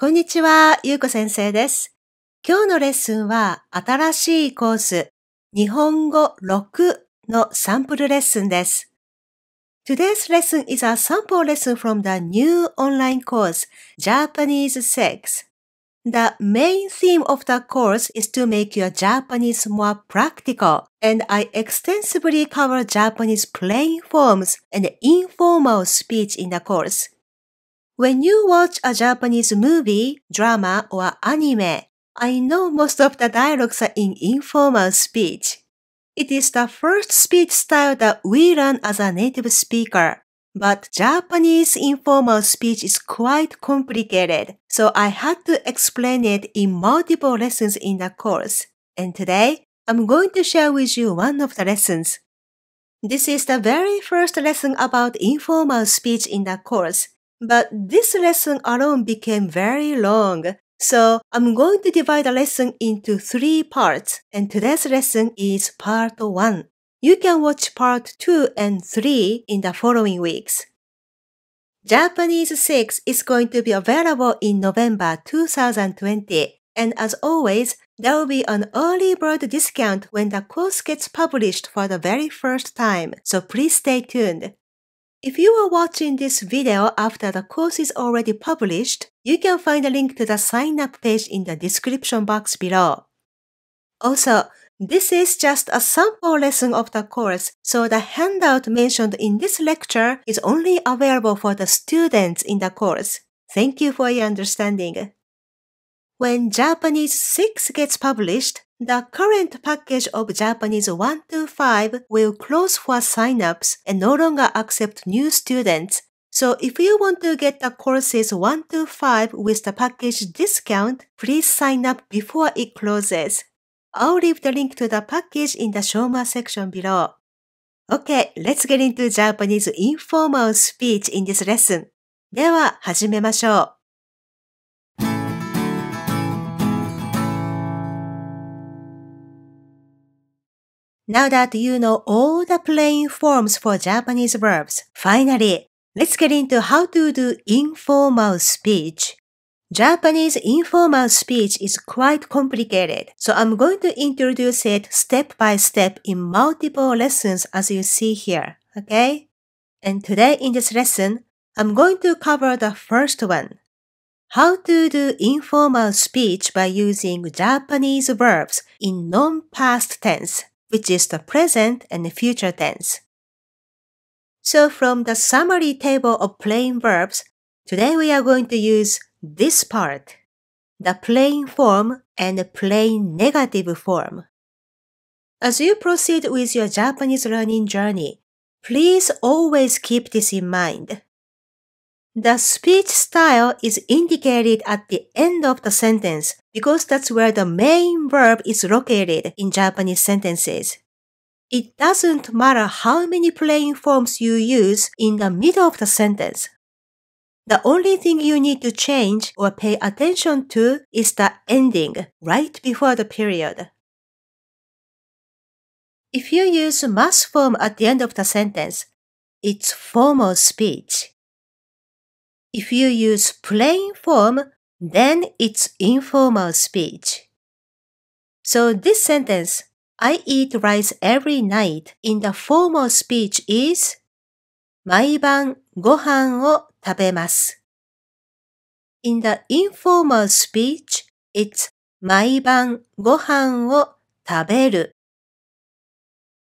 こんにちは、ゆうこ先生です。今日のレッスンは新しいコース、日本語6のサンプルレッスンです。Today's lesson is a sample lesson from the new online course, Japanese 6. The main theme of the course is to make your Japanese more practical, and I extensively cover Japanese plain forms and informal speech in the course. When you watch a Japanese movie, drama, or anime, I know most of the dialogues are in informal speech. It is the first speech style that we learn as a native speaker. But Japanese informal speech is quite complicated, so I had to explain it in multiple lessons in the course. And today, I'm going to share with you one of the lessons. This is the very first lesson about informal speech in the course, but this lesson alone became very long. So I'm going to divide the lesson into three parts and today's lesson is part one. You can watch part two and three in the following weeks. Japanese 6 is going to be available in November 2020. And as always, there will be an early bird discount when the course gets published for the very first time, so please stay tuned. If you are watching this video after the course is already published, you can find a link to the sign up page in the description box below. Also, this is just a sample lesson of the course, so the handout mentioned in this lecture is only available for the students in the course. Thank you for your understanding. When Japanese 6 gets published, the current package of Japanese 1 to 5 will close for signups and no longer accept new students. So if you want to get the courses 1 to 5 with the package discount, please sign up before it closes. I'll leave the link to the package in the Shoma section below. Okay, let's get into Japanese informal speech in this lesson. では、始めましょう。Now that you know all the plain forms for Japanese verbs, finally, let's get into how to do informal speech. Japanese informal speech is quite complicated, so I'm going to introduce it step by step in multiple lessons as you see here, okay? And today in this lesson, I'm going to cover the first one. How to do informal speech by using Japanese verbs in non-past tense which is the present and future tense. So from the summary table of plain verbs, today we are going to use this part, the plain form and the plain negative form. As you proceed with your Japanese learning journey, please always keep this in mind. The speech style is indicated at the end of the sentence because that's where the main verb is located in Japanese sentences. It doesn't matter how many plain forms you use in the middle of the sentence. The only thing you need to change or pay attention to is the ending right before the period. If you use mass form at the end of the sentence, it's formal speech. If you use plain form, then it's informal speech. So this sentence, I eat rice every night in the formal speech is 毎晩ご飯を食べます。In the informal speech, it's 毎晩ご飯を食べる。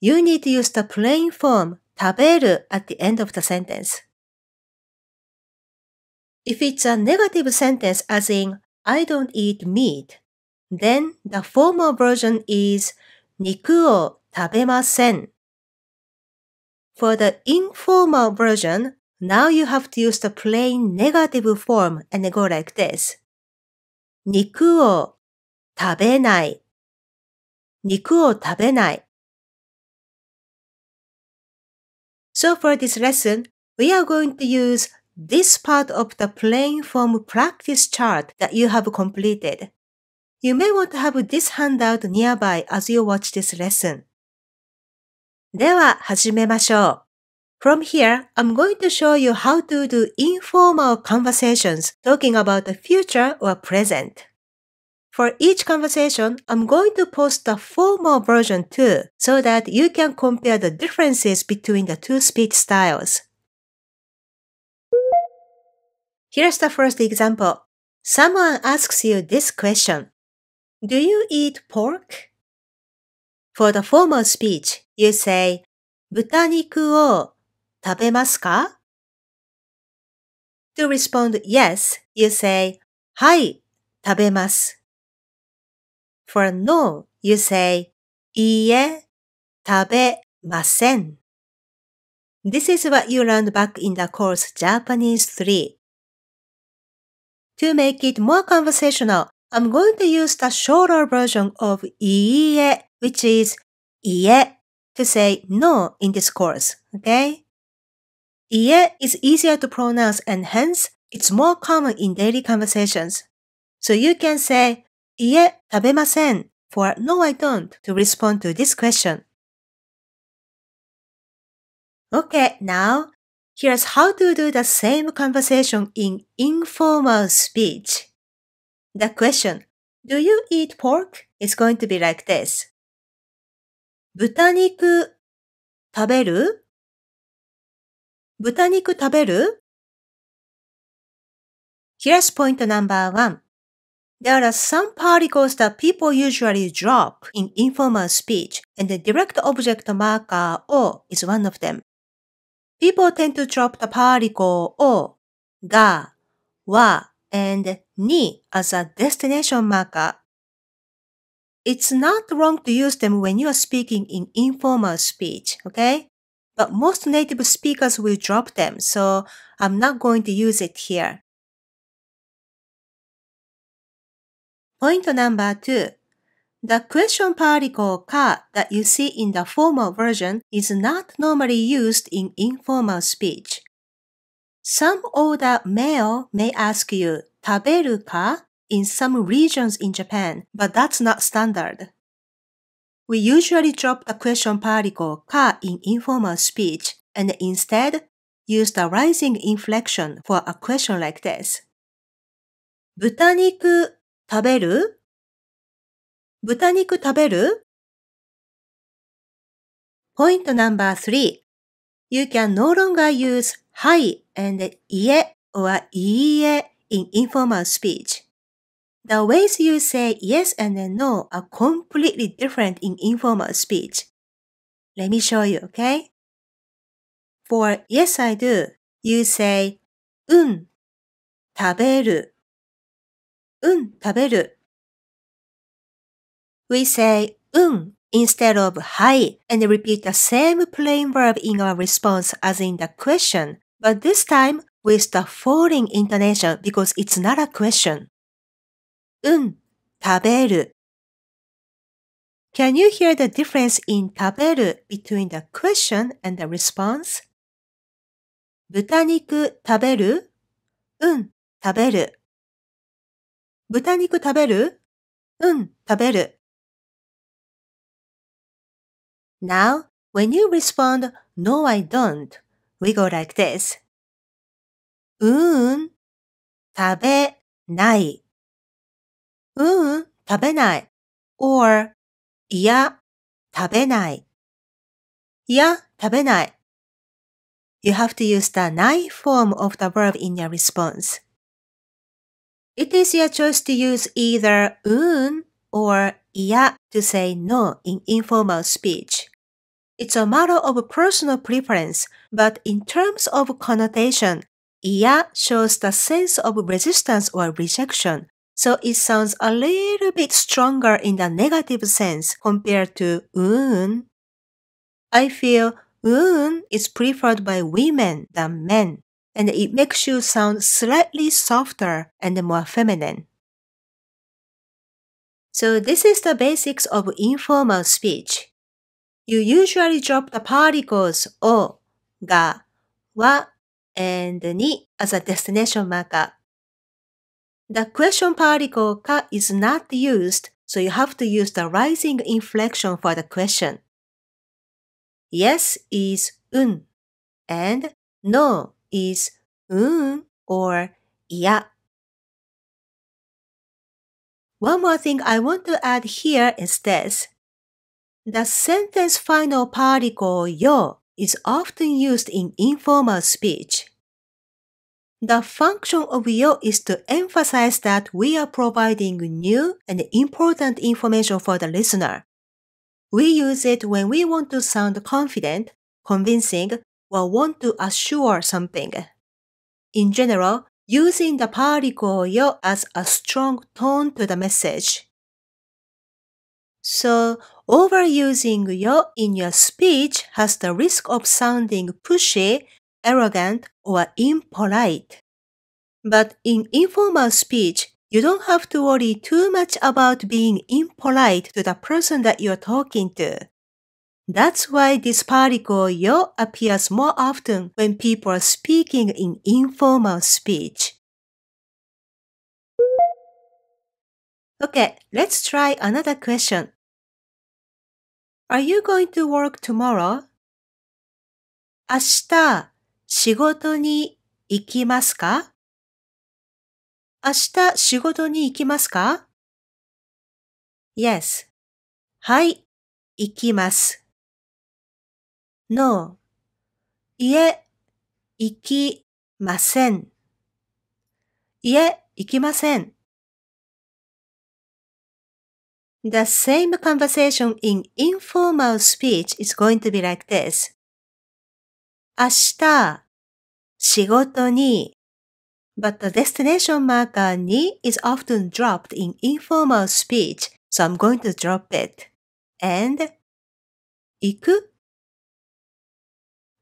You need to use the plain form 食べる at the end of the sentence. If it's a negative sentence as in I don't eat meat, then the formal version is tabemasen." For the informal version, now you have to use the plain negative form and go like this. 肉を食べない。肉を食べない。So for this lesson, we are going to use this part of the playing form practice chart that you have completed. You may want to have this handout nearby as you watch this lesson. では、始めましょう。From here, I'm going to show you how to do informal conversations talking about the future or present. For each conversation, I'm going to post the formal version too, so that you can compare the differences between the two speech styles. Here's the first example. Someone asks you this question. Do you eat pork? For the formal speech, you say, 豚肉を食べますか To respond yes, you say, はい、食べます。For no, you say, いいえ、食べません。This is what you learned back in the course Japanese 3. To make it more conversational, I'm going to use the shorter version of iie, which is ie to say no in this course, okay? Ie is easier to pronounce and hence it's more common in daily conversations. So you can say, Ie for no I don't to respond to this question. Okay, now Here's how to do the same conversation in informal speech. The question, do you eat pork? is going to be like this. 豚肉食べる豚肉食べる ?Here's point number one. There are some particles that people usually drop in informal speech, and the direct object marker O is one of them. People tend to drop the particle o, ga, wa, and ni as a destination marker. It's not wrong to use them when you are speaking in informal speech, okay? But most native speakers will drop them, so I'm not going to use it here. Point number two. The question particle ka that you see in the formal version is not normally used in informal speech. Some older male may ask you, 食べるか? in some regions in Japan, but that's not standard. We usually drop the question particle ka in informal speech and instead use the rising inflection for a question like this. 豚肉食べる豚肉食べるポイントナンバー3 You can no longer use hi and え or いいえ in informal speech. The ways you say yes and no are completely different in informal speech. Let me show you, okay? For yes I do, you say うん食べるうん食べる We say un um, instead of hai and repeat the same plain verb in our response as in the question, but this time with the falling intonation because it's not a question. Un, um, taberu. Can you hear the difference in taberu between the question and the response? 豚肉食べるうん、食べる。豚肉食べるうん、食べる。Um, now, when you respond, no, I don't, we go like this. うーん、食べない。うーん、食べない。or, いや、食べない。いや、食べない。You have to use the ない form of the verb in your response. It is your choice to use either うん or いや to say no in informal speech. It's a matter of personal preference, but in terms of connotation, iya shows the sense of resistance or rejection, so it sounds a little bit stronger in the negative sense compared to un. I feel un is preferred by women than men, and it makes you sound slightly softer and more feminine. So this is the basics of informal speech. You usually drop the particles o, ga, wa, and ni as a destination marker. The question particle ka is not used, so you have to use the rising inflection for the question. Yes is un, and no is un or ya. One more thing I want to add here is this. The sentence final particle yo is often used in informal speech. The function of yo is to emphasize that we are providing new and important information for the listener. We use it when we want to sound confident, convincing, or want to assure something. In general, using the particle yo as a strong tone to the message. So, Overusing yo in your speech has the risk of sounding pushy, arrogant, or impolite. But in informal speech, you don't have to worry too much about being impolite to the person that you're talking to. That's why this particle yo appears more often when people are speaking in informal speech. Okay, let's try another question. Are you going to work tomorrow? 明日仕事に行きますか明日仕事に行きますか ?Yes. はい、行きます。No. いえ、行きません。いえ、行きません。The same conversation in informal speech is going to be like this. 明日、仕事に But the destination marker ni is often dropped in informal speech, so I'm going to drop it. And 行く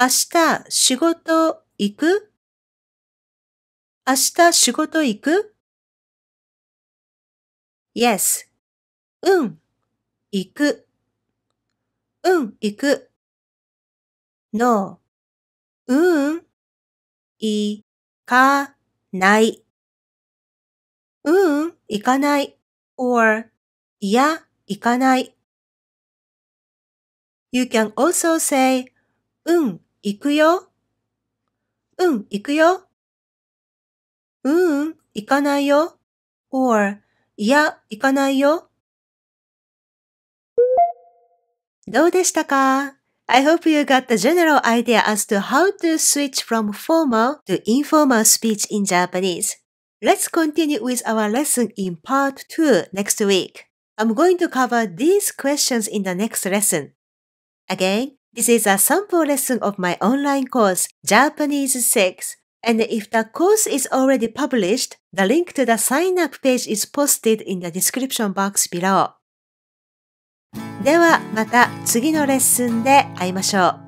明日仕事行く明日仕事行く ?Yes, うん、行く。うん、行く。no, うん、い、かない。うん、行かない。or, いや、行かない。You can also say, うん、行くよ。うん、行くよ。うん、行かないよ。or, いや、行かないよ。どうでしたか I hope you got the general idea as to how to switch from formal to informal speech in Japanese. Let's continue with our lesson in part 2 next week. I'm going to cover these questions in the next lesson. Again, this is a sample lesson of my online course, Japanese 6. And if the course is already published, the link to the sign up page is posted in the description box below. ではまた次のレッスンで会いましょう。